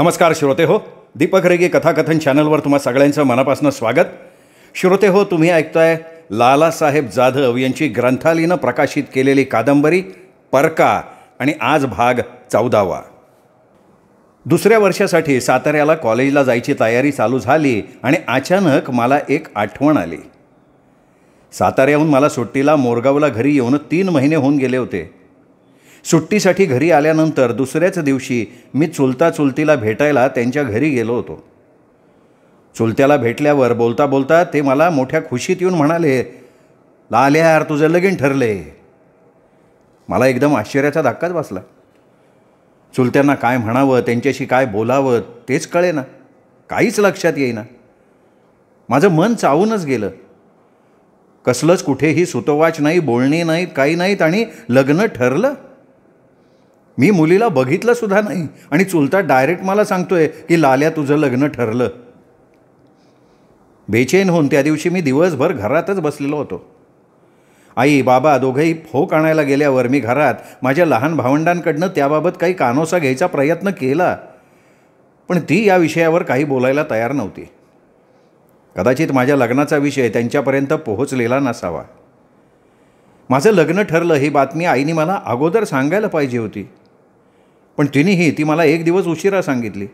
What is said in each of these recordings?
नमस्कार श्रोते हो दीपक रेगे कथाकथन चॅनलवर तुम्हा सगळ्यांचं मनापासून स्वागत श्रोते हो तुम्ही ऐकताय लालासाहेब जाधव यांची ग्रंथालीनं प्रकाशित केलेली कादंबरी परका आणि आज भाग चौदावा दुसऱ्या वर्षासाठी साताऱ्याला कॉलेजला जायची तयारी चालू झाली आणि अचानक मला एक आठवण आली साताऱ्याहून मला सुट्टीला मोरगावला घरी येऊन तीन महिने होऊन गेले होते सुट्टीसाठी घरी आल्यानंतर दुसऱ्याच दिवशी मी चुलता चुलतीला भेटायला त्यांच्या घरी गेलो होतो चुलत्याला भेटल्यावर बोलता बोलता ते मला मोठ्या खुशीत येऊन म्हणाले लाल्या यार तुझं लगीन ठरले मला एकदम आश्चर्याचा धक्काच बसला चुलत्यांना काय म्हणावं त्यांच्याशी काय बोलावं तेच कळे ना काहीच लक्षात येईना माझं मन चावूनच गेलं कसलंच कुठेही सुतोवाच नाही बोलणी नाहीत काही नाहीत आणि लग्न ठरलं मी मुलीला बघितलं सुद्धा नाही आणि चुलता डायरेक्ट मला सांगतोय की लाल्या तुझं लग्न ठरलं बेचैन होऊन त्या दिवशी मी दिवसभर घरातच बसलेलो होतो आई बाबा दोघंही फोक आणायला गेल्यावर मी घरात माझ्या लहान भावंडांकडनं त्याबाबत काही कानोसा घ्यायचा प्रयत्न केला पण ती या विषयावर काही बोलायला तयार नव्हती कदाचित माझ्या लग्नाचा विषय त्यांच्यापर्यंत पोहोचलेला नसावा माझं लग्न ठरलं ही बातमी आईने मला अगोदर सांगायला पाहिजे होती पण तिनेही ती मला एक दिवस उशिरा सांगितली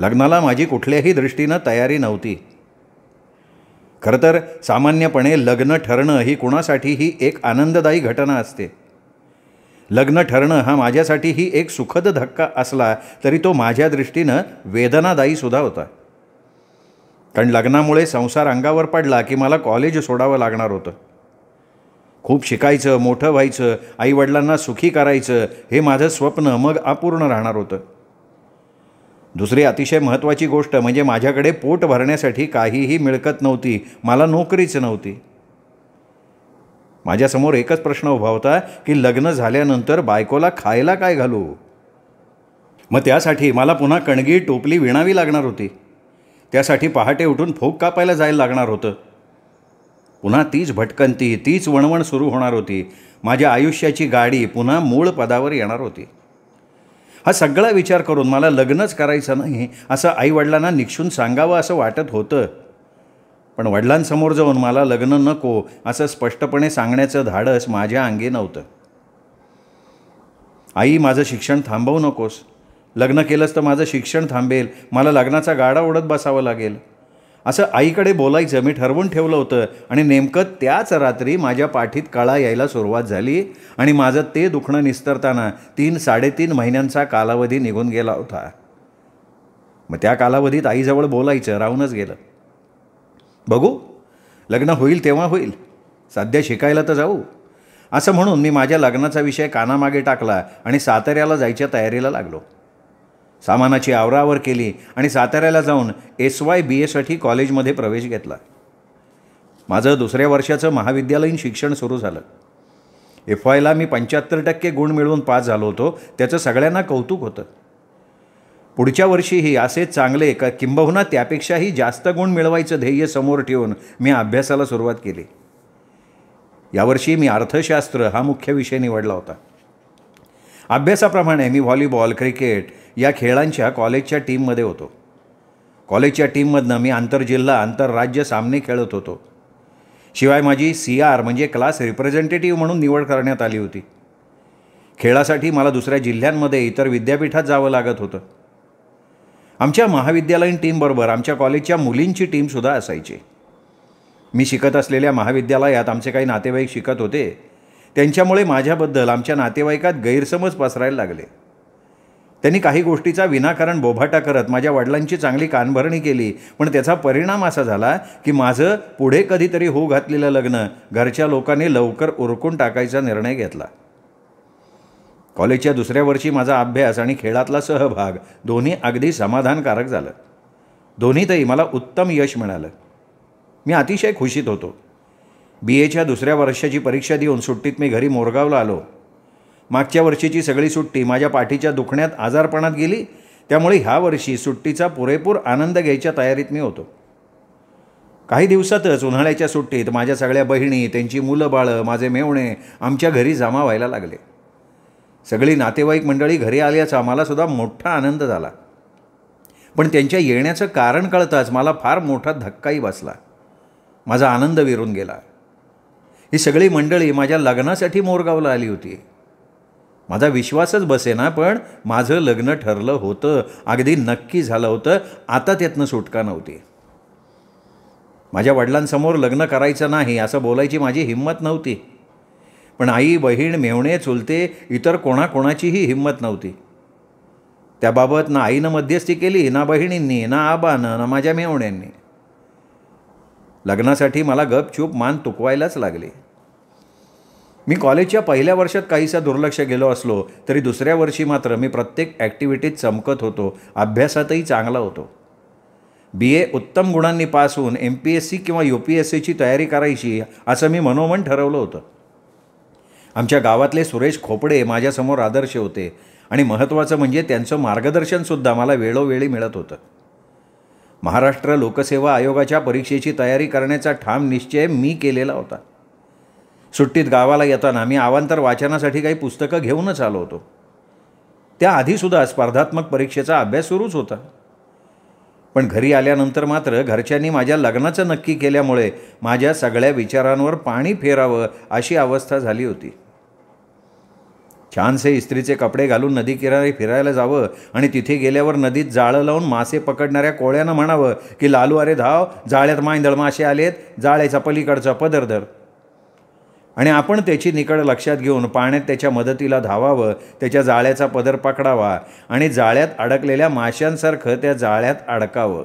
लग्नाला माझी कुठल्याही दृष्टीनं तयारी नव्हती खरं तर सामान्यपणे लग्न ठरणं ही कुणासाठीही एक आनंददायी घटना असते लग्न ठरणं हा माझ्यासाठीही एक सुखद धक्का असला तरी तो माझ्या दृष्टीनं वेदनादायी सुद्धा होता कारण लग्नामुळे संसार अंगावर पडला की मला कॉलेज सोडावं लागणार होतं खूप शिकायचं मोठं व्हायचं आईवडिलांना सुखी करायचं हे माझं स्वप्न मग अपूर्ण राहणार होतं दुसरी अतिशय महत्त्वाची गोष्ट म्हणजे माझ्याकडे पोट भरण्यासाठी काहीही मिळकत नव्हती मला नोकरीच नव्हती माझ्यासमोर एकच प्रश्न उभा होता की लग्न झाल्यानंतर बायकोला खायला काय घालू मग त्यासाठी मला पुन्हा कणगी टोपली विणावी लागणार होती त्यासाठी पहाटे उठून फोक कापायला जायला लागणार होतं पुन्हा तीच भटकंती तीच वणवण सुरू होणार होती माझ्या आयुष्याची गाडी पुन्हा मूळ पदावर येणार होती हा सगळा विचार करून मला लग्नच करायचं नाही असं आईवडिलांना निक्षून सांगावं असं वाटत होतं पण वडिलांसमोर जाऊन मला लग्न नको असं स्पष्टपणे सांगण्याचं धाडस माझ्या अंगी नव्हतं आई माझं शिक्षण थांबवू नकोस लग्न केलंच तर माझं शिक्षण थांबेल मला लग्नाचा गाडा ओढत बसावं लागेल असं आईकडे बोलायचं मी ठरवून ठेवलं होतं आणि नेमकं त्याच रात्री माझ्या पाठीत कळा यायला सुरुवात झाली आणि माझं ते दुखणं निस्तरताना तीन साडेतीन महिन्यांचा कालावधी निघून गेला होता मग त्या कालावधीत आईजवळ बोलायचं राहूनच गेलं बघू लग्न होईल तेव्हा होईल सध्या शिकायला तर जाऊ असं म्हणून मी माझ्या लग्नाचा विषय कानामागे टाकला आणि साताऱ्याला जायच्या तयारीला लागलो सामानाची आवरावर केली आणि साताऱ्याला जाऊन एस वाय बी एसाठी कॉलेजमध्ये प्रवेश घेतला माझं दुसऱ्या वर्षाचं महाविद्यालयीन शिक्षण सुरू झालं एफ वायला मी पंच्याहत्तर टक्के गुण मिळवून पास झालो होतो त्याचं सगळ्यांना कौतुक होतं पुढच्या वर्षीही असे चांगले का किंबहुना त्यापेक्षाही जास्त गुण मिळवायचं ध्येय समोर ठेवून मी अभ्यासाला सुरुवात केली यावर्षी मी अर्थशास्त्र हा मुख्य विषय निवडला होता अभ्यासाप्रमाणे मी व्हॉलीबॉल क्रिकेट या खेळांच्या कॉलेजच्या टीममध्ये होतो कॉलेजच्या टीममधनं मी आंतरजिल्हा आंतरराज्य सामने खेळत होतो शिवाय माझी सी आर म्हणजे क्लास रिप्रेझेंटेटिव्ह म्हणून निवड करण्यात आली होती खेळासाठी मला दुसऱ्या जिल्ह्यांमध्ये इतर विद्यापीठात जावं लागत होतं आमच्या महाविद्यालयीन टीमबरोबर आमच्या कॉलेजच्या मुलींची टीमसुद्धा असायची मी शिकत असलेल्या महाविद्यालयात आमचे काही नातेवाईक शिकत होते त्यांच्यामुळे माझ्याबद्दल आमच्या नातेवाईकात गैरसमज पसरायला लागले त्यांनी काही गोष्टीचा विनाकारण बोभाटा करत माझ्या वडिलांची चांगली कानभरणी केली पण त्याचा परिणाम असा झाला की माझं पुढे कधीतरी हो घातलेलं लग्न घरच्या लोकांनी लवकर उरकून टाकायचा निर्णय घेतला कॉलेजच्या दुसऱ्या वर्षी माझा अभ्यास आणि खेळातला सहभाग दोन्ही अगदी समाधानकारक झालं दोन्हीतही मला उत्तम यश मिळालं मी अतिशय खुशीत होतो बी एच्या दुसऱ्या वर्षाची परीक्षा देऊन सुट्टीत मी घरी मोरगावला आलो मागच्या वर्षीची सगळी सुट्टी माझ्या पाठीच्या दुखण्यात आजारपणात गेली त्यामुळे ह्या वर्षी सुट्टीचा पुरेपूर आनंद घ्यायच्या तयारीत मी होतो काही दिवसातच उन्हाळ्याच्या सुट्टीत माझ्या सगळ्या बहिणी त्यांची मुलं बाळं माझे मेवणे आमच्या घरी जमा व्हायला लागले सगळी नातेवाईक मंडळी घरी आल्याचा मलासुद्धा सुद्धा मोठा आनंद झाला पण त्यांच्या येण्याचं कारण कळताच मला फार मोठा धक्काही बसला माझा आनंद विरून गेला ही सगळी मंडळी माझ्या लग्नासाठी मोरगावला आली होती माझा विश्वासच बसेना पण माझं लग्न ठरलं होतं अगदी नक्की झालं होतं आता त्यातनं सुटका नव्हती माझ्या वडिलांसमोर लग्न करायचं नाही असं बोलायची माझी हिंमत नव्हती पण आई बहीण मेवणे चुलते इतर कोणाकोणाचीही हिंमत नव्हती त्याबाबत ना आईनं मध्यस्थी केली ना बहिणींनी ना आबानं ना माझ्या मेवण्यांनी लग्नासाठी मला गपचूप मान तुकवायलाच लागली मी कॉलेजच्या पहिल्या वर्षात काहीसा दुर्लक्ष गेलो असलो तरी दुसऱ्या वर्षी मात्र मी प्रत्येक ॲक्टिव्हिटीत चमकत होतो अभ्यासातही चांगला होतो बी ए उत्तम गुणांनी पास होऊन एम पी एस सी किंवा यू पी एस सीची तयारी करायची असं मी मनोमन ठरवलं होतं आमच्या गावातले सुरेश खोपडे माझ्यासमोर आदर्श होते आणि महत्त्वाचं म्हणजे त्यांचं मार्गदर्शनसुद्धा मला वेळोवेळी मिळत होतं महाराष्ट्र लोकसेवा आयोगाच्या परीक्षेची तयारी करण्याचा ठाम निश्चय मी केलेला होता सुट्टीत गावाला येताना मी आवांतर वाचनासाठी काही पुस्तकं घेऊनच आलो होतो त्याआधीसुद्धा स्पर्धात्मक परीक्षेचा अभ्यास सुरूच होता पण घरी आल्यानंतर मात्र घरच्यांनी माझ्या लग्नाचं नक्की केल्यामुळे माझ्या सगळ्या विचारांवर पाणी फेरावं अशी अवस्था झाली होती छानसे इस्त्रीचे कपडे घालून नदी किनारी फिरायला जावं आणि तिथे गेल्यावर नदीत जाळं लावून मासे पकडणाऱ्या कोळ्यानं म्हणावं की लालू अरे धाव जाळ्यात मांदळ मासे आलेत जाळ्याचा पलीकडचा पदरधर आणि आपण त्याची निकड लक्षात घेऊन पाण्यात त्याच्या मदतीला धावावं त्याच्या जाळ्याचा पदर पकडावा आणि जाळ्यात अडकलेल्या माशांसारखं त्या जाळ्यात अडकावं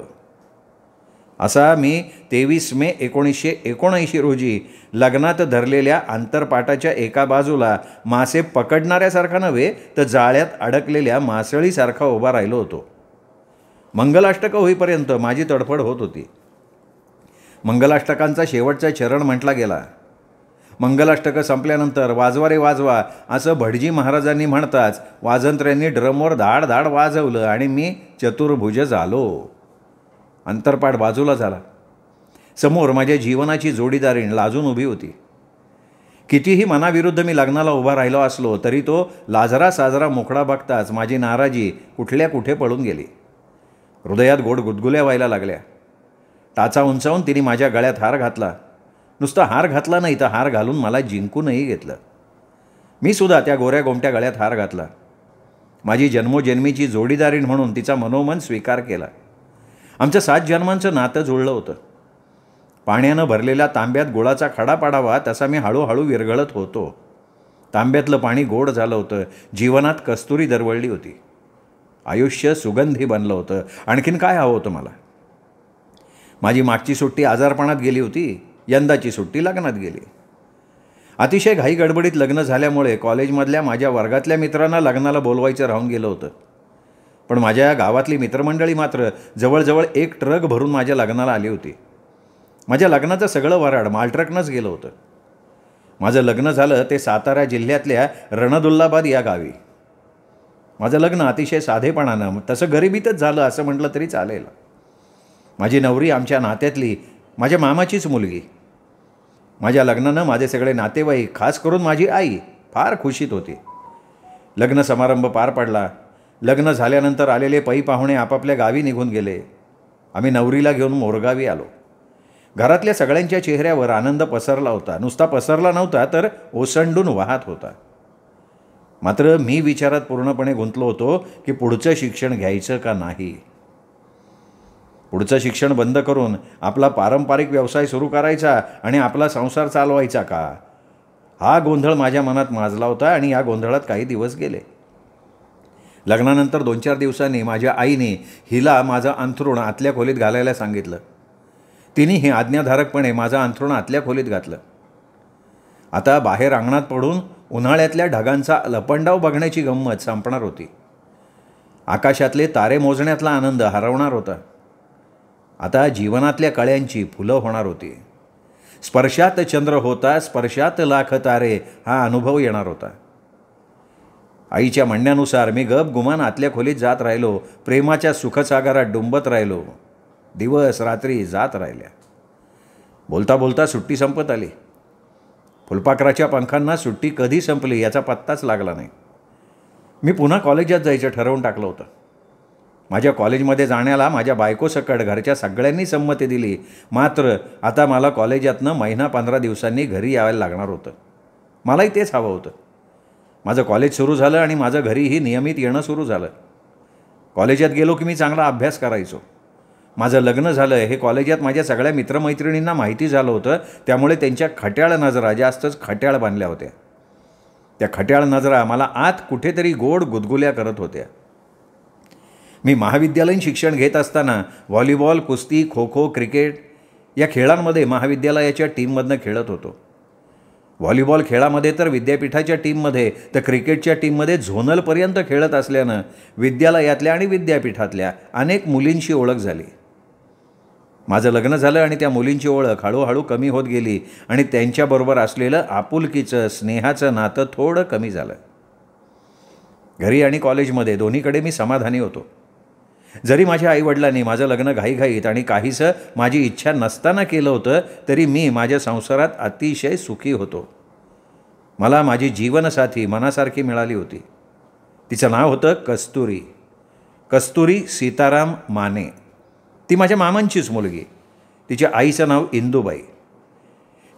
असा मी तेवीस मे एकोणीसशे एकोणऐंशी रोजी लग्नात धरलेल्या आंतरपाटाच्या एका बाजूला मासे पकडणाऱ्यासारखा नव्हे तर जाळ्यात अडकलेल्या मासळीसारखा उभा राहिलो होतो मंगलाष्टकं होईपर्यंत माझी तडफड होत होती मंगलाष्टकांचा शेवटचा चरण म्हटला गेला मंगलाष्टकं संपल्यानंतर वाजवा रे वाजवा असं भटजी महाराजांनी म्हणताच वाजंत्र्यांनी ड्रमवर धाड धाड वाजवलं आणि मी चतुर्भुज झालो अंतरपाठ बाजूला झाला समोर माझ्या जीवनाची जोडीदारीण लाजून उभी होती कितीही मनाविरुद्ध मी लग्नाला उभा राहिलो असलो तरी तो लाजरा साजरा मोकळा बघताच माझी नाराजी कुठल्या कुठे पळून गेली हृदयात गोड गुदगुल्या व्हायला लागल्या टाचा उंचावून तिने माझ्या गळ्यात हार घातला नुसता हार घातला नाही तर हार घालून मला जिंकूनही घेतलं मी सुद्धा त्या गोऱ्या गोमट्या गळ्यात हार घातला माझी जन्मोजन्मीची जोडीदारीण म्हणून तिचा मनोमन स्वीकार केला आमच्या सात जन्मांचं नातं जुळलं होतं पाण्यानं भरलेल्या तांब्यात गोळाचा खडा पाडावा तसा मी हळूहळू विरघळत होतो तांब्यातलं पाणी गोड झालं होतं जीवनात कस्तुरी दरवळली होती आयुष्य सुगंधी बनलं होतं आणखीन काय हवं होतं मला माझी मागची सुट्टी आजारपणात गेली होती यंदाची सुट्टी लग्नात गेली अतिशय घाई गडबडीत लग्न झाल्यामुळे कॉलेजमधल्या माझ्या वर्गातल्या मित्रांना लग्नाला बोलवायचं राहून गेलं होतं पण माझ्या या गावातली मित्रमंडळी मात्र जवळजवळ एक ट्रक भरून माझ्या लग्नाला आली होती माझ्या लग्नाचं सगळं वराड मालट्रकनंच गेलं होतं माझं लग्न झालं ते सातारा जिल्ह्यातल्या रणदुल्लाबाद या गावी माझं लग्न अतिशय साधेपणानं तसं गरिबीतच झालं असं म्हटलं तरी चालेल माझी नवरी आमच्या नात्यातली माझ्या मामाचीच मुलगी माझ्या लग्नानं माझे सगळे नातेवाईक खास करून माझी आई फार खुशीत होती लग्न समारंभ पार पडला लग्न झाल्यानंतर आलेले पै पाहुणे आपापल्या गावी निघून गेले आम्ही नवरीला घेऊन मोरगावी आलो घरातल्या सगळ्यांच्या चेहऱ्यावर आनंद पसरला होता नुसता पसरला नव्हता तर ओसंडून वाहत होता मात्र मी विचारात पूर्णपणे गुंतलो होतो की पुढचं शिक्षण घ्यायचं का नाही पुढचं शिक्षण बंद करून आपला पारंपरिक व्यवसाय सुरू करायचा आणि आपला संसार चालवायचा का हा गोंधळ माझ्या मनात माजला होता आणि या गोंधळात काही दिवस गेले लग्नानंतर दोन चार दिवसांनी माझ्या आईने हिला माझं अंथरुण आतल्या खोलीत घालायला सांगितलं तिने हे आज्ञाधारकपणे माझं अंथरुण आतल्या खोलीत घातलं आता बाहेर अंगणात पडून उन्हाळ्यातल्या ढगांचा लपंडाव बघण्याची गंमत संपणार होती आकाशातले तारे मोजण्यातला आनंद हरवणार होता आता जीवनातल्या कळ्यांची फुलं होणार होती स्पर्शात चंद्र होता स्पर्शात लाख तारे हा अनुभव येणार होता आईच्या म्हणण्यानुसार मी गप गुमान आतल्या खोलीत जात राहिलो प्रेमाच्या सुखसागरात डुंबत राहिलो दिवस रात्री जात राहिल्या बोलता बोलता सुट्टी संपत आली फुलपाखराच्या पंखांना सुट्टी कधी संपली याचा पत्ताच लागला नाही मी पुन्हा कॉलेजात जायचं ठरवून टाकलं होतं माझ्या कॉलेजमध्ये जाण्याला माझ्या बायकोसकट घरच्या सगळ्यांनी संमती दिली मात्र आता मला कॉलेजातनं महिना पंधरा दिवसांनी घरी यायला लागणार होतं मलाही तेच हवं होतं माझं कॉलेज सुरू झालं आणि माझं घरीही नियमित येणं सुरू झालं कॉलेजात गेलो की मी चांगला अभ्यास करायचो माझं लग्न झालं हे कॉलेजात माझ्या सगळ्या मित्रमैत्रिणींना माहिती झालं होतं त्यामुळे त्यांच्या खट्याळ नजरा जास्तच खट्याळ बांधल्या होत्या त्या खट्याळ नजरा मला आत कुठेतरी गोड गुदगुल्या करत होत्या मी महाविद्यालयीन शिक्षण घेत असताना व्हॉलीबॉल कुस्ती खो खो क्रिकेट या खेळांमध्ये महाविद्यालयाच्या टीममधनं खेळत होतो व्हॉलीबॉल खेळामध्ये तर विद्यापीठाच्या टीममध्ये तर क्रिकेटच्या टीममध्ये झोनलपर्यंत खेळत असल्यानं विद्यालयातल्या आणि विद्यापीठातल्या अनेक मुलींशी ओळख झाली माझं लग्न झालं आणि त्या मुलींची ओळख हळूहळू कमी होत गेली आणि त्यांच्याबरोबर असलेलं आपुलकीचं स्नेहाचं नातं थोडं कमी झालं घरी आणि कॉलेजमध्ये दोन्हीकडे मी समाधानी होतो जरी माझ्या आईवडिलांनी माझं लग्न घाईघाईत आणि काहीसं माझी इच्छा नसताना केलं होतं तरी मी माझ्या संसारात अतिशय सुखी होतो मला माझी जीवनसाथी मनासारखी मिळाली होती तिचं नाव होतं कस्तुरी कस्तुरी सीताराम माने ती माझ्या मामांचीच मुलगी तिच्या आईचं नाव इंदूबाई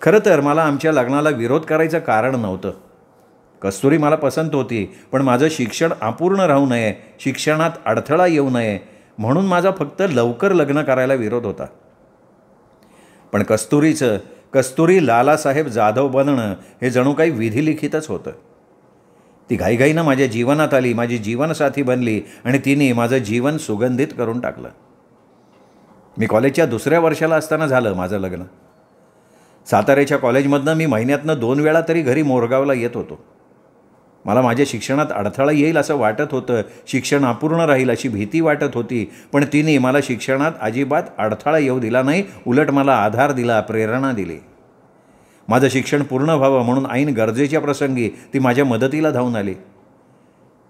खरं तर मला आमच्या लग्नाला विरोध करायचं कारण नव्हतं कस्तुरी मला पसंत होती पण माझं शिक्षण अपूर्ण राहू नये शिक्षणात अडथळा येऊ नये म्हणून माझा फक्त लवकर लग्न करायला विरोध होता पण कस्तुरीचं कस्तुरी लालासाहेब जाधव बनणं हे जणू काही विधिलिखितच होतं ती घाईघाईनं माझ्या जीवनात आली माझी जीवनसाथी बनली आणि तिने माझं जीवन सुगंधित करून टाकलं मी कॉलेजच्या दुसऱ्या वर्षाला असताना झालं माझं लग्न साताऱ्याच्या कॉलेजमधनं मी महिन्यातनं दोन वेळा तरी घरी मोरगावला येत होतो मला माझ्या शिक्षणात अडथळा येईल असं वाटत होतं शिक्षण अपूर्ण राहील अशी भीती वाटत होती पण तिने मला शिक्षणात अजिबात अडथळा येऊ दिला नाही उलट मला आधार दिला प्रेरणा दिली माझं शिक्षण पूर्ण व्हावं म्हणून ऐन गरजेच्या प्रसंगी ती माझ्या मदतीला धावून आली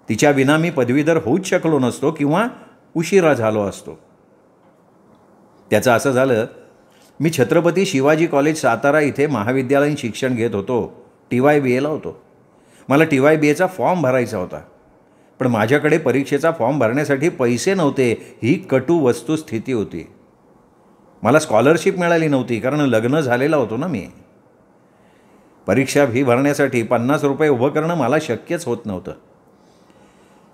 तिच्या विना मी पदवीधर होऊच शकलो नसतो किंवा उशिरा झालो असतो त्याचं असं झालं मी छत्रपती शिवाजी कॉलेज सातारा इथे महाविद्यालयीन शिक्षण घेत होतो टी वाय बी एला होतो मला टी वाय बी एचा फॉर्म भरायचा होता पण माझ्याकडे परीक्षेचा फॉर्म भरण्यासाठी पैसे नव्हते ही कटू वस्तुस्थिती होती मला स्कॉलरशिप मिळाली नव्हती कारण लग्न झालेला होतो ना मी परीक्षा फी भरण्यासाठी पन्नास रुपये उभं करणं मला शक्यच होत नव्हतं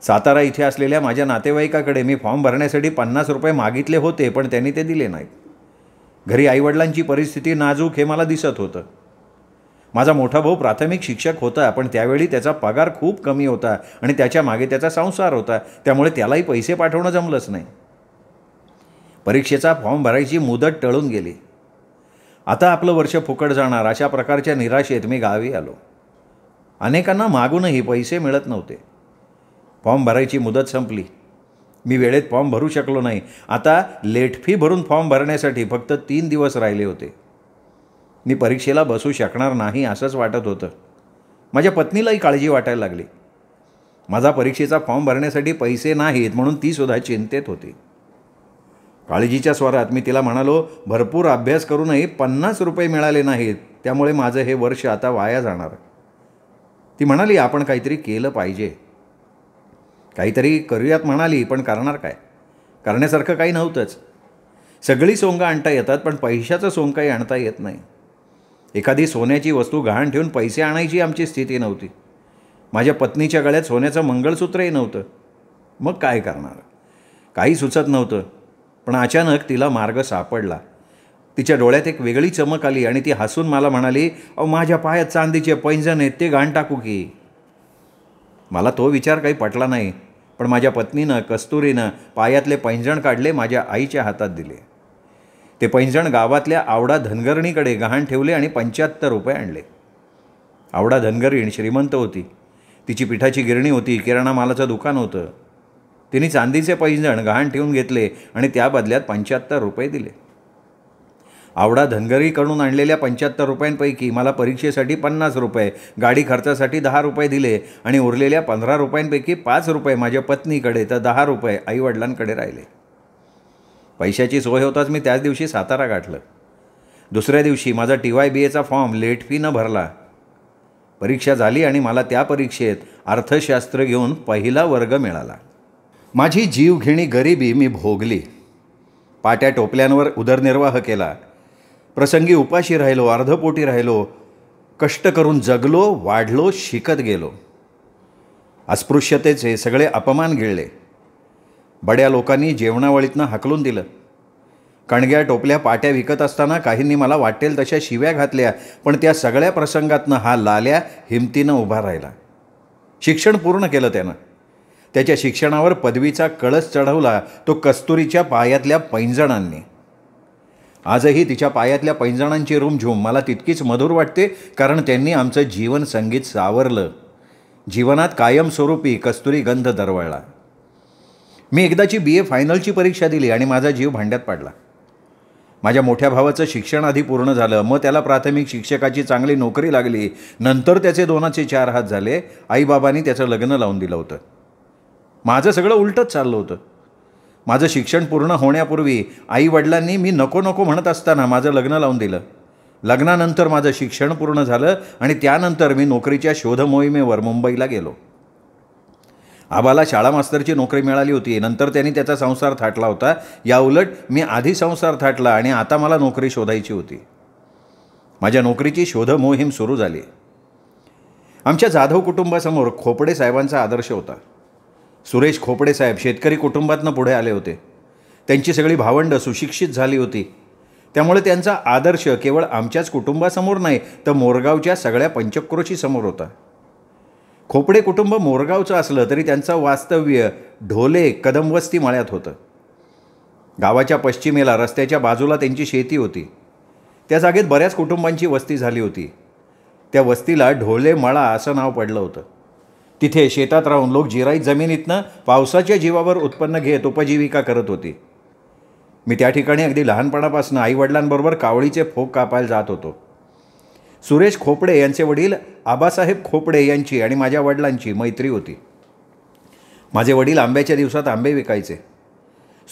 सातारा इथे असलेल्या माझ्या नातेवाईकाकडे मी फॉर्म भरण्यासाठी पन्नास रुपये मागितले होते पण त्यांनी ते दिले नाहीत घरी आईवडिलांची परिस्थिती नाजूक हे मला दिसत होतं माझा मोठा भाऊ प्राथमिक शिक्षक होता पण त्यावेळी त्याचा पगार खूप कमी होता आणि त्याच्या मागे त्याचा संसार होता त्यामुळे त्यालाही पैसे पाठवणं जमलंच नाही परीक्षेचा फॉर्म भरायची मुदत टळून गेली आता आपलं वर्ष फुकट जाणार अशा प्रकारच्या निराशेत मी गावी आलो अनेकांना मागूनही पैसे मिळत नव्हते फॉर्म भरायची मुदत संपली मी वेळेत फॉर्म भरू शकलो नाही आता लेट फी भरून फॉर्म भरण्यासाठी फक्त तीन दिवस राहिले होते मी परीक्षेला बसू शकणार नाही असंच वाटत होतं माझ्या पत्नीलाही काळजी वाटायला लागली माझा परीक्षेचा फॉर्म भरण्यासाठी पैसे नाहीत म्हणून तीसुद्धा चिंतेत होती काळजीच्या स्वरात मी तिला म्हणालो भरपूर अभ्यास करूनही पन्नास रुपये मिळाले नाहीत त्यामुळे माझं हे वर्ष आता वाया जाणार ती म्हणाली आपण काहीतरी केलं पाहिजे काहीतरी करूयात म्हणाली पण करणार काय करण्यासारखं काही नव्हतंच सगळी सोंगं आणता येतात पण पैशाचं सोंग काही आणता येत नाही एखादी सोन्याची वस्तू गहाण ठेवून पैसे आणायची आमची स्थिती नव्हती माझ्या पत्नीच्या गळ्यात सोन्याचं मंगळसूत्रही नव्हतं मग काय करणार काही सुचत नव्हतं पण अचानक तिला मार्ग सापडला तिच्या डोळ्यात एक वेगळी चमक आली आणि ती हसून मला म्हणाली अ माझ्या पायात चांदीचे पैंजण आहेत ते घाण टाकू की मला तो विचार काही पटला नाही पण माझ्या पत्नीनं कस्तुरीनं पायातले पैंजण काढले माझ्या आईच्या हातात दिले ते पैंजण गावातल्या आवडा धनगरणीकडे गहाण ठेवले आणि पंच्याहत्तर रुपये आणले आवडा धनगरीण श्रीमंत होती तिची पिठाची गिरणी होती किराणा मालाचं दुकान होतं तिने चांदीचे पैंजण गहाण ठेवून घेतले आणि त्या बदल्यात पंच्याहत्तर रुपये दिले आवडा धनगरीकडून आणलेल्या पंच्याहत्तर रुपयांपैकी मला परीक्षेसाठी पन्नास रुपये गाडी खर्चासाठी दहा रुपये दिले आणि उरलेल्या पंधरा रुपयांपैकी पाच रुपये माझ्या पत्नीकडे तर दहा रुपये आईवडिलांकडे राहिले पैशाची सोय होताच मी त्याच दिवशी सातारा गाठलं दुसऱ्या दिवशी माझा टी वाय बी एचा फॉर्म लेट फी न भरला परीक्षा झाली आणि मला त्या परीक्षेत अर्थशास्त्र घेऊन पहिला वर्ग मिळाला माझी जीवघेणी गरिबी मी भोगली पाट्या टोपल्यांवर उदरनिर्वाह केला प्रसंगी उपाशी राहिलो अर्धपोटी राहिलो कष्ट करून जगलो वाढलो शिकत गेलो अस्पृश्यतेचे सगळे अपमान गिळले बड्या लोकांनी जेवणावळीतनं हकलून दिलं कणग्या टोपल्या पाट्या विकत असताना काहींनी मला वाटेल तशा शिव्या घातल्या पण त्या सगळ्या प्रसंगातनं हा लाल्या हिमतीनं उभा राहिला शिक्षण पूर्ण केलं त्यानं त्याच्या शिक्षणावर पदवीचा कळस चढवला तो कस्तुरीच्या पायातल्या पैंजणांनी आजही तिच्या पायातल्या पैंजणांची रूमझूम मला तितकीच मधुर वाटते कारण त्यांनी आमचं जीवन संगीत सावरलं जीवनात कायमस्वरूपी कस्तुरी गंध दरवळला मी एकदाची बी ए फायनलची परीक्षा दिली आणि माझा जीव भांड्यात पाडला माझ्या मोठ्या भावाचं शिक्षण आधी पूर्ण झालं मग त्याला प्राथमिक शिक्षकाची चांगली नोकरी लागली नंतर त्याचे दोनाचे चार हात झाले आईबाबांनी त्याचं लग्न लावून दिलं होतं माझं सगळं उलटंच चाललं होतं माझं शिक्षण पूर्ण होण्यापूर्वी आईवडिलांनी मी नको नको म्हणत असताना माझं लग्न लावून दिलं लग्नानंतर माझं शिक्षण पूर्ण झालं आणि त्यानंतर मी नोकरीच्या शोधमोहिमेवर मुंबईला गेलो आबाला शाळा मास्तरची नोकरी मिळाली होती नंतर त्यांनी त्याचा संसार थाटला होता याउलट मी आधी संसार थाटला आणि आता मला नोकरी शोधायची होती माझ्या नोकरीची शोध मोहीम सुरू झाली आमच्या जाधव कुटुंबासमोर खोपडे साहेबांचा आदर्श होता सुरेश खोपडे साहेब शेतकरी कुटुंबातनं पुढे आले होते त्यांची सगळी भावंडं सुशिक्षित झाली होती त्यामुळे त्यांचा आदर्श केवळ आमच्याच कुटुंबासमोर नाही तर मोरगावच्या सगळ्या पंचक्रोशीसमोर होता खोपडे कुटुंब मोरगावचं असलं तरी त्यांचं वास्तव्य ढोले कदमवस्ती मळ्यात होतं गावाच्या पश्चिमेला रस्त्याच्या बाजूला त्यांची शेती होती त्या जागेत बऱ्याच कुटुंबांची वस्ती झाली होती त्या वस्तीला ढोले मळा असं नाव पडलं होतं तिथे शेतात राहून लोक जिराईत जमिनीतनं पावसाच्या जीवावर उत्पन्न घेत उपजीविका करत होती मी त्या ठिकाणी अगदी लहानपणापासून आईवडिलांबरोबर कावळीचे फोक कापायला जात होतो सुरेश खोपडे यांचे वडील आबासाहेब खोपडे यांची आणि माझ्या वडिलांची मैत्री होती माझे वडील आंब्याच्या दिवसात आंबे विकायचे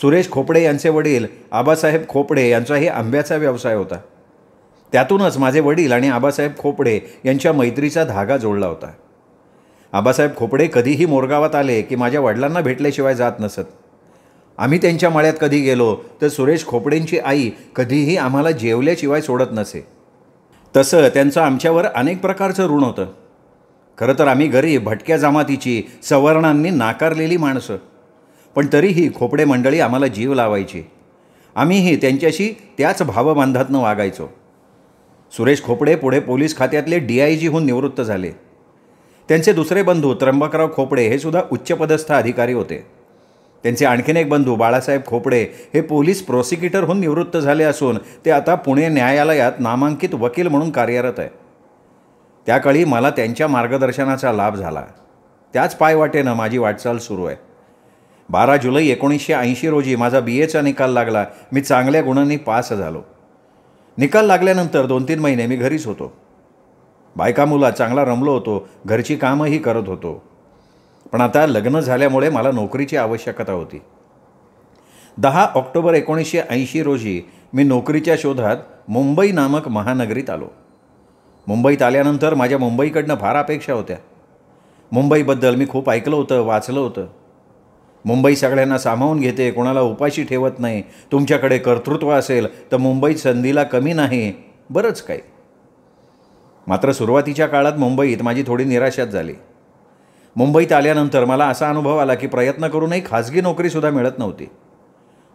सुरेश खोपडे यांचे वडील आबासाहेब खोपडे यांचाही आंब्याचा व्यवसाय होता त्यातूनच माझे वडील आणि आबासाहेब खोपडे यांच्या मैत्रीचा धागा जोडला होता आबासाहेब खोपडे कधीही मोरगावात आले की माझ्या वडिलांना भेटल्याशिवाय जात नसत आम्ही त्यांच्या माळ्यात कधी गेलो तर सुरेश खोपडेंची आई कधीही आम्हाला जेवल्याशिवाय सोडत नसे तसं त्यांचं आमच्यावर अनेक प्रकारचं ऋण होतं खरं तर आम्ही गरीब भटक्या जमातीची सवर्णांनी नाकारलेली माणसं पण तरीही खोपडे मंडळी आम्हाला जीव लावायची आम्हीही त्यांच्याशी त्याच भावबांधातनं वागायचो सुरेश खोपडे पुढे पोलीस खात्यातले डी आय जीहून निवृत्त झाले त्यांचे दुसरे बंधू त्र्यंबकराव खोपडे हे सुद्धा उच्चपदस्थ अधिकारी होते त्यांचे आणखीन एक बंधू बाळासाहेब खोपडे हे पोलीस प्रॉसिक्युटरहून निवृत्त झाले असून ते आता पुणे न्यायालयात नामांकित वकील म्हणून कार्यरत आहे त्याकाळी मला त्यांच्या मार्गदर्शनाचा लाभ झाला त्याच पायवाटेनं माझी वाटचाल सुरू आहे बारा जुलै एकोणीसशे ऐंशी रोजी माझा बी एचा निकाल लागला मी चांगल्या गुणांनी पास झालो निकाल लागल्यानंतर दोन तीन महिने मी घरीच होतो बायका मुला चांगला रमलो होतो घरची कामंही करत होतो पण आता लग्न झाल्यामुळे मला नोकरीची आवश्यकता होती दहा ऑक्टोबर एकोणीसशे ऐंशी रोजी मी नोकरीच्या शोधात मुंबई नामक महानगरीत आलो मुंबईत आल्यानंतर माझ्या मुंबईकडनं फार अपेक्षा होत्या मुंबईबद्दल मी खूप ऐकलं होतं वाचलं होतं मुंबई सगळ्यांना सामावून घेते कोणाला उपाशी ठेवत नाही तुमच्याकडे कर्तृत्व असेल तर मुंबईत संधीला कमी नाही बरंच काही मात्र सुरुवातीच्या काळात मुंबईत माझी थोडी निराशाच झाली मुंबईत आल्यानंतर मला असा अनुभव आला की प्रयत्न करूनही खाजगी नोकरीसुद्धा मिळत नव्हती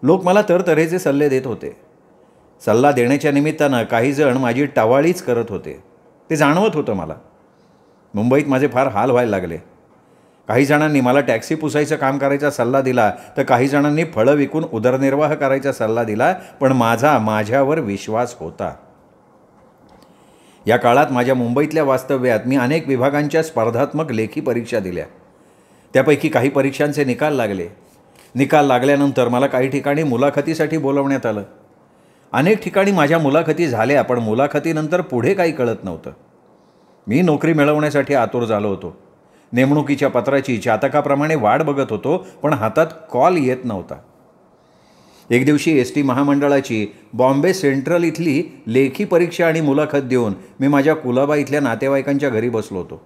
लोक मला तरतऱ्हेचे सल्ले देत होते सल्ला देण्याच्या निमित्तानं काहीजण माझी टवाळीच करत होते ते जाणवत होतं मला मुंबईत माझे फार हाल व्हायला लागले काही जणांनी मला टॅक्सी पुसायचं काम करायचा सल्ला दिला तर काही जणांनी फळं विकून उदरनिर्वाह करायचा सल्ला दिला पण माझा माझ्यावर विश्वास होता या काळात माझ्या मुंबईतल्या वास्तव्यात मी अनेक विभागांच्या स्पर्धात्मक लेखी परीक्षा दिल्या त्यापैकी काही परीक्षांचे निकाल लागले निकाल लागल्यानंतर मला काही ठिकाणी मुलाखतीसाठी बोलवण्यात आलं अनेक ठिकाणी माझ्या मुलाखती झाल्या पण मुलाखतीनंतर पुढे काही कळत नव्हतं मी नोकरी मिळवण्यासाठी आतुर झालो होतो नेमणुकीच्या पत्राची चातकाप्रमाणे वाट बघत होतो पण हातात कॉल येत नव्हता एक दिवशी एस टी महामंडळाची बॉम्बे सेंट्रल इथली लेखी परीक्षा आणि मुलाखत देऊन मी माझ्या कुलाबा इथल्या नातेवाईकांच्या घरी बसलो होतो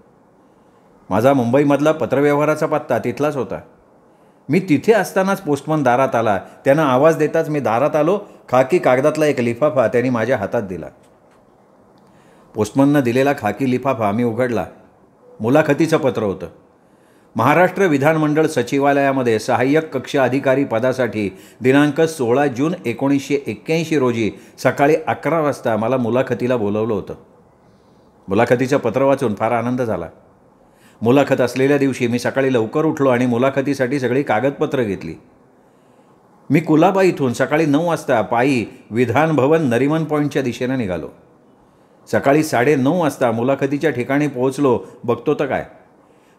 माझा मुंबईमधला पत्रव्यवहाराचा पत्ता तिथलाच होता मी तिथे असतानाच पोस्टमन दारात आला त्यांना आवाज देताच मी दारात आलो खाकी कागदातला एक लिफाफा त्यांनी माझ्या हातात दिला पोस्टमननं दिलेला खाकी लिफाफा मी उघडला मुलाखतीचं पत्र होतं महाराष्ट्र विधानमंडळ सचिवालयामध्ये सहाय्यक कक्ष अधिकारी पदासाठी दिनांक सोळा जून एकोणीसशे एक्क्याऐंशी रोजी सकाळी अकरा वाजता मला मुलाखतीला बोलवलं होतं मुलाखतीचं पत्र वाचून फार आनंद झाला मुलाखत असलेल्या दिवशी मी सकाळी लवकर उठलो आणि मुलाखतीसाठी सगळी कागदपत्रं घेतली मी कुलाबा इथून सकाळी नऊ वाजता पायी विधानभवन नरिमन पॉईंटच्या दिशेनं निघालो सकाळी साडेनऊ वाजता मुलाखतीच्या ठिकाणी पोहोचलो बघतो तर काय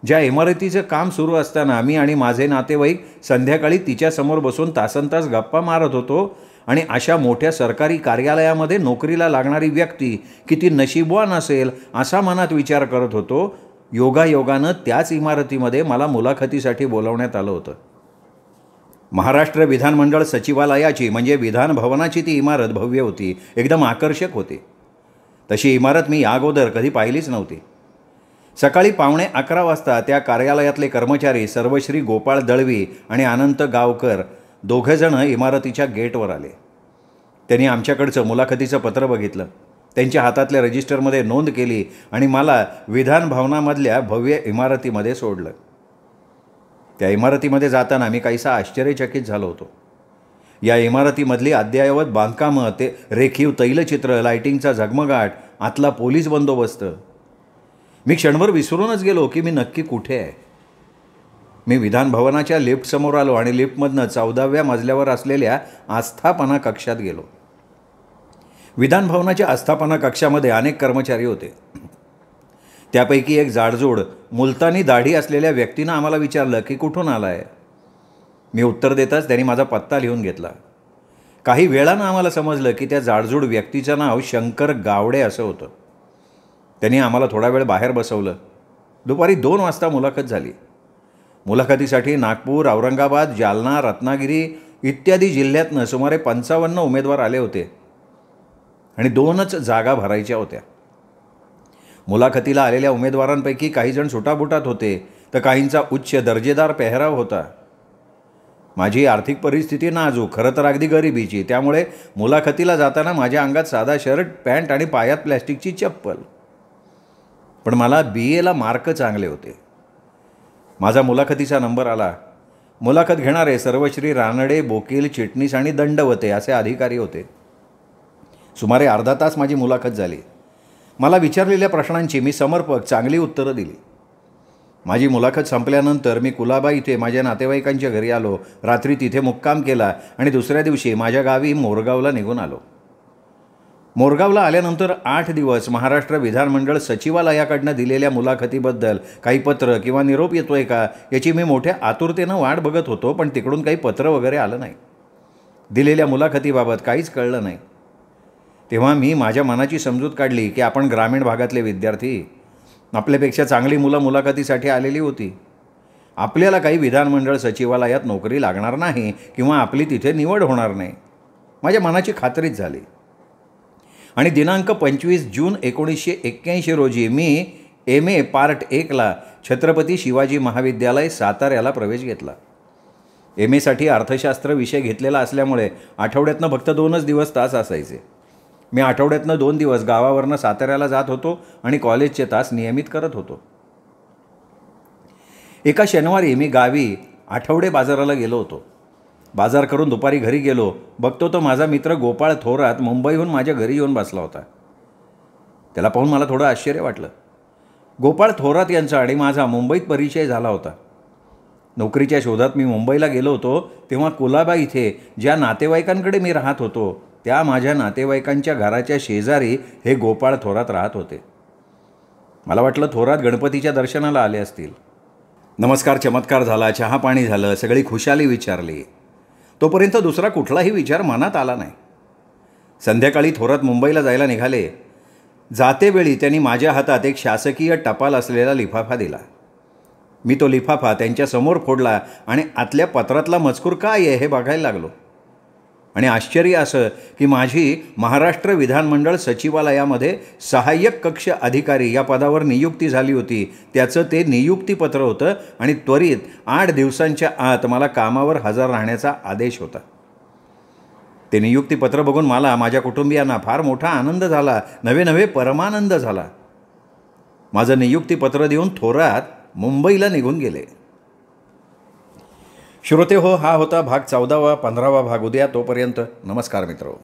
ज्या इमारतीचं काम सुरू असताना मी आणि माझे नातेवाईक संध्याकाळी तिच्यासमोर बसून तासनतास गप्पा मारत होतो आणि अशा मोठ्या सरकारी कार्यालयामध्ये नोकरीला लागणारी व्यक्ती किती नशिबवान असेल असा मनात विचार करत होतो योगायोगानं त्याच इमारतीमध्ये मला मुलाखतीसाठी बोलवण्यात आलं होतं महाराष्ट्र विधानमंडळ सचिवालयाची म्हणजे विधान भवनाची ती इमारत भव्य होती एकदम आकर्षक होती तशी इमारत मी अगोदर कधी पाहिलीच नव्हती सकाळी पावणे अकरा वाजता त्या कार्यालयातले कर्मचारी सर्वश्री गोपाळ दळवी आणि अनंत गावकर दोघेजणं इमारतीच्या गेटवर आले त्यांनी आमच्याकडचं मुलाखतीचं पत्र बघितलं त्यांच्या हातातल्या रजिस्टरमध्ये नोंद केली आणि मला विधान भवनामधल्या भव्य इमारतीमध्ये सोडलं त्या इमारतीमध्ये जाताना मी काहीसा आश्चर्यचकित झालो होतो या इमारतीमधली अद्ययावत बांधकामं ते रेखीव तैलचित्र लायटिंगचा झगमगाट आतला पोलीस बंदोबस्त मी क्षणभर विसरूनच गेलो की मी नक्की कुठे आहे मी विधान भवनाच्या लिफ्टसमोर आलो आणि लिफ्टमधनं चौदाव्या मजल्यावर असलेल्या आस्थापना कक्षात गेलो विधान भवनाच्या आस्थापना कक्षामध्ये अनेक कर्मचारी होते त्यापैकी एक जाडजोड मुलतानी दाढी असलेल्या व्यक्तीनं आम्हाला विचारलं की कुठून आला आहे मी उत्तर देताच त्यांनी माझा पत्ता लिहून घेतला काही वेळानं आम्हाला समजलं की त्या जाडजूड व्यक्तीचं नाव शंकर गावडे असं होतं त्यांनी आम्हाला थोडा वेळ बाहेर बसवलं दुपारी दोन वाजता मुलाखत झाली मुलाखतीसाठी नागपूर औरंगाबाद जालना रत्नागिरी इत्यादी जिल्ह्यातनं सुमारे पंचावन्न उमेदवार आले होते आणि दोनच जागा भरायच्या होत्या मुलाखतीला आलेल्या उमेदवारांपैकी काहीजण सुटाबुटात होते तर काहींचा उच्च दर्जेदार पेहराव होता माझी आर्थिक परिस्थिती नाजू खरं तर अगदी गरिबीची त्यामुळे मुलाखतीला जाताना माझ्या अंगात साधा शर्ट पॅन्ट आणि पायात प्लॅस्टिकची चप्पल पण मला बी एला मार्क चांगले होते माझा मुलाखतीचा नंबर आला मुलाखत घेणारे सर्वश्री रानडे बोकील चिटणीस आणि दंडवते असे अधिकारी होते सुमारे अर्धा तास माझी मुलाखत झाली मला विचारलेल्या प्रश्नांची मी समर्पक चांगली उत्तरं दिली माझी मुलाखत संपल्यानंतर मी कुलाबा इथे माझ्या नातेवाईकांच्या घरी आलो रात्री तिथे मुक्काम केला आणि दुसऱ्या दिवशी माझ्या गावी मोरगावला निघून आलो मोरगावला आल्यानंतर आठ दिवस महाराष्ट्र विधानमंडळ सचिवालयाकडनं दिलेल्या मुलाखतीबद्दल काही पत्र किंवा निरोप येतोय का याची मी मोठ्या आतुरतेनं वाट बघत होतो पण तिकडून काही पत्र वगैरे आलं नाही दिलेल्या मुलाखतीबाबत काहीच कळलं नाही तेव्हा मी माझ्या मनाची समजूत काढली की आपण ग्रामीण भागातले विद्यार्थी आपल्यापेक्षा चांगली मुलं मुलाखतीसाठी आलेली होती आपल्याला काही विधानमंडळ सचिवालयात नोकरी लागणार नाही किंवा आपली तिथे निवड होणार नाही माझ्या मनाची खात्रीच झाली आणि दिनांक पंचवीस जून एकोणीसशे एक्क्याऐंशी रोजी मी एम ए पार्ट एकला छत्रपती शिवाजी महाविद्यालय साताऱ्याला प्रवेश घेतला एम एसाठी अर्थशास्त्र विषय घेतलेला असल्यामुळे आठवड्यातनं फक्त दोनच दिवस तास असायचे मी आठवड्यातनं दोन दिवस गावावरनं साताऱ्याला जात होतो आणि कॉलेजचे तास नियमित करत होतो एका शनिवारी मी गावी आठवडे बाजाराला गेलो होतो बाजार करून दुपारी घरी गेलो बघतो तो माझा मित्र गोपाळ थोरात मुंबईहून माझ्या घरी येऊन बसला होता त्याला पाहून मला थोडं आश्चर्य वाटलं गोपाळ थोरात यांचा आणि माझा मुंबईत परिचय झाला होता नोकरीच्या शोधात मी मुंबईला गेलो होतो तेव्हा कुलाबा इथे ज्या नातेवाईकांकडे मी राहत होतो त्या माझ्या नातेवाईकांच्या घराच्या शेजारी हे गोपाळ थोरात राहत होते मला वाटलं थोरात गणपतीच्या दर्शनाला आले असतील नमस्कार चमत्कार झाला चहा पाणी झालं सगळी खुशाली विचारली तोपर्यंत दुसरा कुठलाही विचार मनात आला नाही संध्याकाळी थोरात मुंबईला जायला निघाले जातेवेळी त्यांनी माझ्या हातात एक शासकीय टपाल असलेला लिफाफा दिला मी तो लिफाफा त्यांच्यासमोर फोडला आणि आतल्या पत्रातला मजकूर काय आहे हे बघायला लागलो आणि आश्चर्य असं की माझी महाराष्ट्र विधानमंडळ सचिवालयामध्ये सहाय्यक कक्ष अधिकारी या पदावर नियुक्ती झाली होती त्याचं ते नियुक्तीपत्र होतं आणि त्वरित आठ दिवसांच्या आत मला कामावर हजर राहण्याचा आदेश होता ते नियुक्तीपत्र बघून मला माझ्या कुटुंबियांना फार मोठा आनंद झाला नवे नवे परमानंद झाला माझं नियुक्तीपत्र देऊन थोरात मुंबईला निघून गेले श्रोते हो हा होता भाग चौदावा पंधरावा भाग उद्या तोपर्यंत नमस्कार मित्रो